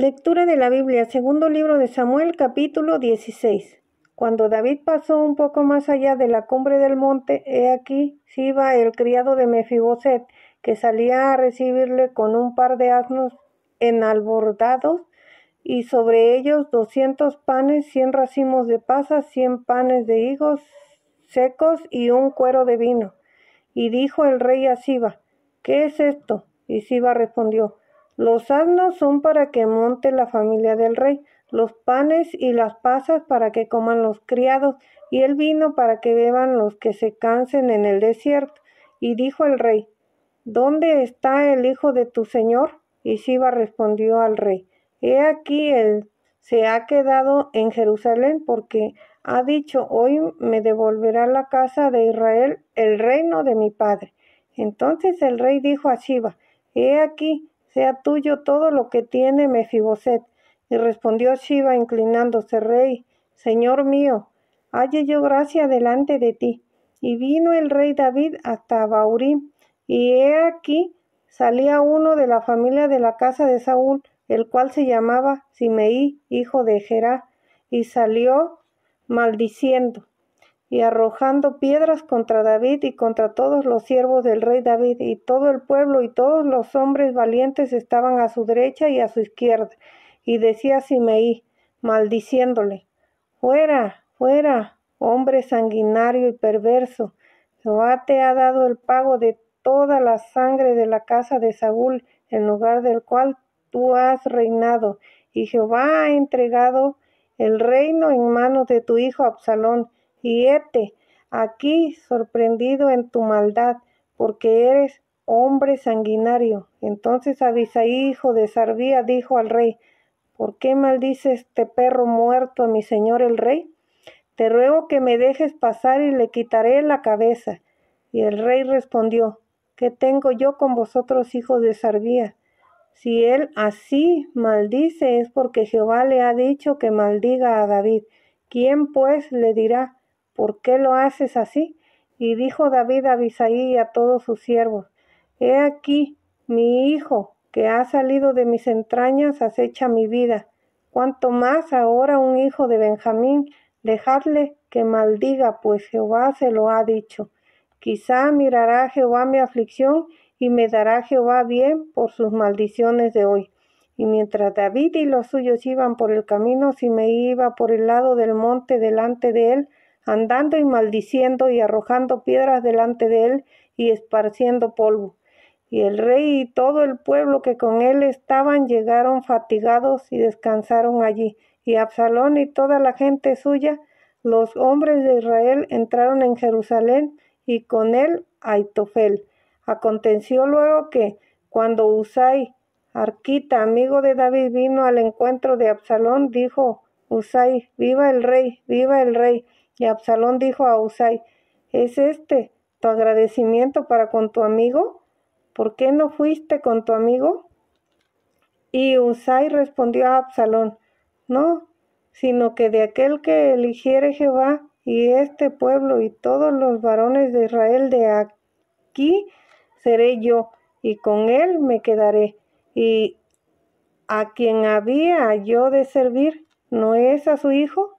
Lectura de la Biblia, segundo libro de Samuel, capítulo 16. Cuando David pasó un poco más allá de la cumbre del monte, he aquí Siba, el criado de Mefiboset, que salía a recibirle con un par de asnos enalbordados y sobre ellos doscientos panes, cien racimos de pasas, cien panes de higos secos y un cuero de vino. Y dijo el rey a Siba, ¿qué es esto? Y Siba respondió, los asnos son para que monte la familia del rey, los panes y las pasas para que coman los criados, y el vino para que beban los que se cansen en el desierto. Y dijo el rey, ¿Dónde está el hijo de tu señor? Y Siba respondió al rey, He aquí él se ha quedado en Jerusalén porque ha dicho, hoy me devolverá la casa de Israel el reino de mi padre. Entonces el rey dijo a Siba, He aquí, sea tuyo todo lo que tiene Mefiboset. Y respondió Shiva inclinándose, Rey, Señor mío, halle yo gracia delante de ti. Y vino el rey David hasta Baurim, y he aquí salía uno de la familia de la casa de Saúl, el cual se llamaba Simeí, hijo de Gerá, y salió maldiciendo y arrojando piedras contra David y contra todos los siervos del rey David, y todo el pueblo y todos los hombres valientes estaban a su derecha y a su izquierda. Y decía Simeí, maldiciéndole, Fuera, fuera, hombre sanguinario y perverso, Jehová te ha dado el pago de toda la sangre de la casa de Saúl, en lugar del cual tú has reinado, y Jehová ha entregado el reino en manos de tu hijo Absalón, y hete aquí sorprendido en tu maldad, porque eres hombre sanguinario. Entonces Abisai, hijo de Sarvía, dijo al rey, ¿por qué maldice este perro muerto a mi señor el rey? Te ruego que me dejes pasar y le quitaré la cabeza. Y el rey respondió, ¿qué tengo yo con vosotros, hijos de Sarvía? Si él así maldice es porque Jehová le ha dicho que maldiga a David. ¿Quién pues le dirá, ¿por qué lo haces así? Y dijo David a Bisaí y a todos sus siervos, He aquí, mi hijo, que ha salido de mis entrañas, acecha mi vida. Cuanto más ahora un hijo de Benjamín, dejadle que maldiga, pues Jehová se lo ha dicho. Quizá mirará Jehová mi aflicción y me dará Jehová bien por sus maldiciones de hoy. Y mientras David y los suyos iban por el camino, si me iba por el lado del monte delante de él, andando y maldiciendo y arrojando piedras delante de él y esparciendo polvo. Y el rey y todo el pueblo que con él estaban llegaron fatigados y descansaron allí. Y Absalón y toda la gente suya, los hombres de Israel, entraron en Jerusalén y con él Aitofel. Aconteció luego que cuando Usai, Arquita, amigo de David, vino al encuentro de Absalón, dijo, Usai, viva el rey, viva el rey. Y Absalón dijo a usai ¿es este tu agradecimiento para con tu amigo? ¿Por qué no fuiste con tu amigo? Y Usai respondió a Absalón, no, sino que de aquel que eligiere Jehová y este pueblo y todos los varones de Israel de aquí seré yo, y con él me quedaré. Y a quien había yo de servir, ¿no es a su hijo?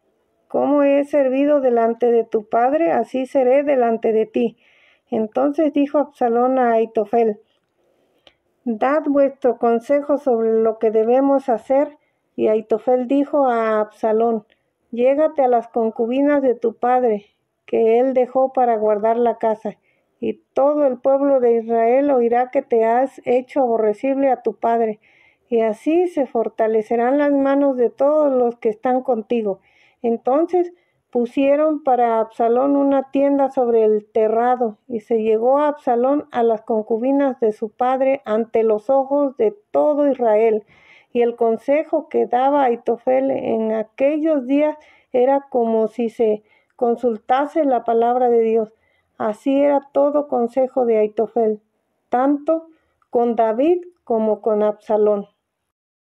Como he servido delante de tu padre, así seré delante de ti. Entonces dijo Absalón a Aitofel, Dad vuestro consejo sobre lo que debemos hacer. Y Aitofel dijo a Absalón, Llégate a las concubinas de tu padre, que él dejó para guardar la casa, y todo el pueblo de Israel oirá que te has hecho aborrecible a tu padre, y así se fortalecerán las manos de todos los que están contigo, entonces pusieron para Absalón una tienda sobre el terrado, y se llegó a Absalón a las concubinas de su padre ante los ojos de todo Israel. Y el consejo que daba Aitofel en aquellos días era como si se consultase la palabra de Dios. Así era todo consejo de Aitofel, tanto con David como con Absalón.